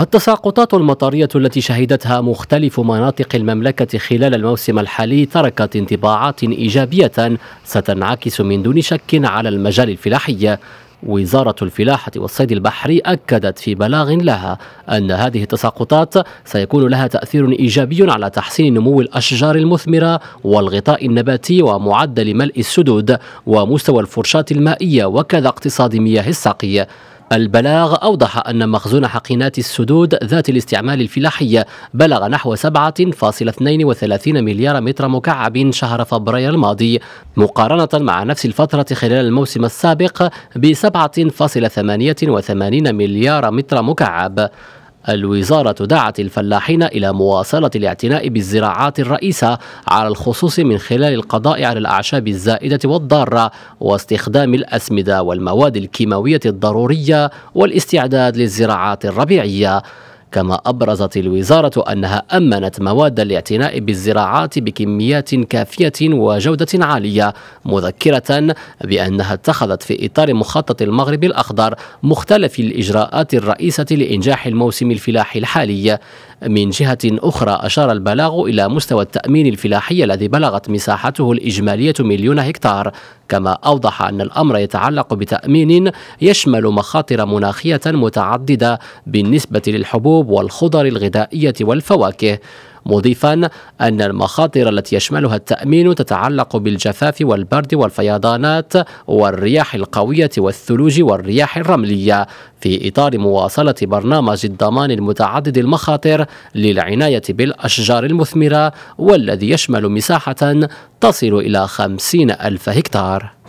التساقطات المطرية التي شهدتها مختلف مناطق المملكة خلال الموسم الحالي تركت انطباعات إيجابية ستنعكس من دون شك على المجال الفلاحي وزارة الفلاحة والصيد البحري أكدت في بلاغ لها أن هذه التساقطات سيكون لها تأثير إيجابي على تحسين نمو الأشجار المثمرة والغطاء النباتي ومعدل ملء السدود ومستوى الفرشاة المائية وكذا اقتصاد مياه السقي البلاغ أوضح أن مخزون حقنات السدود ذات الاستعمال الفلاحي بلغ نحو 7.32 مليار متر مكعب شهر فبراير الماضي مقارنة مع نفس الفترة خلال الموسم السابق ب 7.88 مليار متر مكعب الوزارة دعت الفلاحين إلى مواصلة الاعتناء بالزراعات الرئيسة على الخصوص من خلال القضاء على الأعشاب الزائدة والضارة واستخدام الأسمدة والمواد الكيماوية الضرورية والاستعداد للزراعات الربيعية كما أبرزت الوزارة أنها أمنت مواد الاعتناء بالزراعات بكميات كافية وجودة عالية مذكرة بأنها اتخذت في إطار مخطط المغرب الأخضر مختلف الإجراءات الرئيسة لإنجاح الموسم الفلاحي الحالي من جهة أخرى أشار البلاغ إلى مستوى التأمين الفلاحي الذي بلغت مساحته الإجمالية مليون هكتار كما أوضح أن الأمر يتعلق بتأمين يشمل مخاطر مناخية متعددة بالنسبة للحبوب والخضر الغذائية والفواكه مضيفا أن المخاطر التي يشملها التأمين تتعلق بالجفاف والبرد والفيضانات والرياح القوية والثلوج والرياح الرملية في إطار مواصلة برنامج الضمان المتعدد المخاطر للعناية بالأشجار المثمرة والذي يشمل مساحة تصل إلى خمسين ألف هكتار